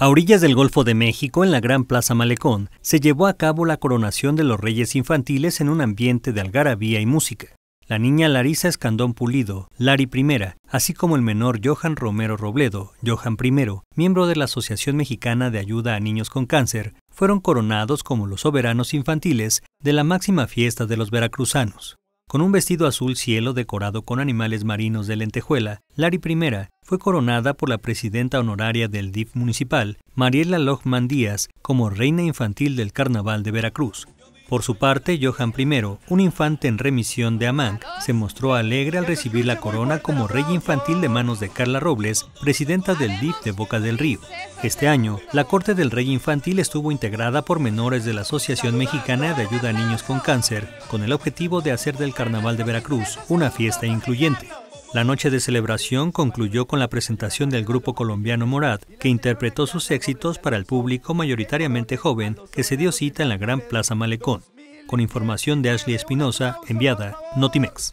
A orillas del Golfo de México, en la Gran Plaza Malecón, se llevó a cabo la coronación de los Reyes Infantiles en un ambiente de algarabía y música. La niña Larisa Escandón Pulido, Lari I, así como el menor Johan Romero Robledo, Johan I, miembro de la Asociación Mexicana de Ayuda a Niños con Cáncer, fueron coronados como los soberanos infantiles de la máxima fiesta de los veracruzanos. Con un vestido azul cielo decorado con animales marinos de lentejuela, Lari I fue coronada por la presidenta honoraria del DIF municipal, Mariela Lochman Díaz, como reina infantil del Carnaval de Veracruz. Por su parte, Johan I, un infante en remisión de Amán, se mostró alegre al recibir la corona como rey infantil de manos de Carla Robles, presidenta del DIF de Boca del Río. Este año, la corte del rey infantil estuvo integrada por menores de la Asociación Mexicana de Ayuda a Niños con Cáncer, con el objetivo de hacer del Carnaval de Veracruz una fiesta incluyente. La noche de celebración concluyó con la presentación del grupo colombiano Morad, que interpretó sus éxitos para el público mayoritariamente joven que se dio cita en la Gran Plaza Malecón. Con información de Ashley Espinosa, enviada Notimex.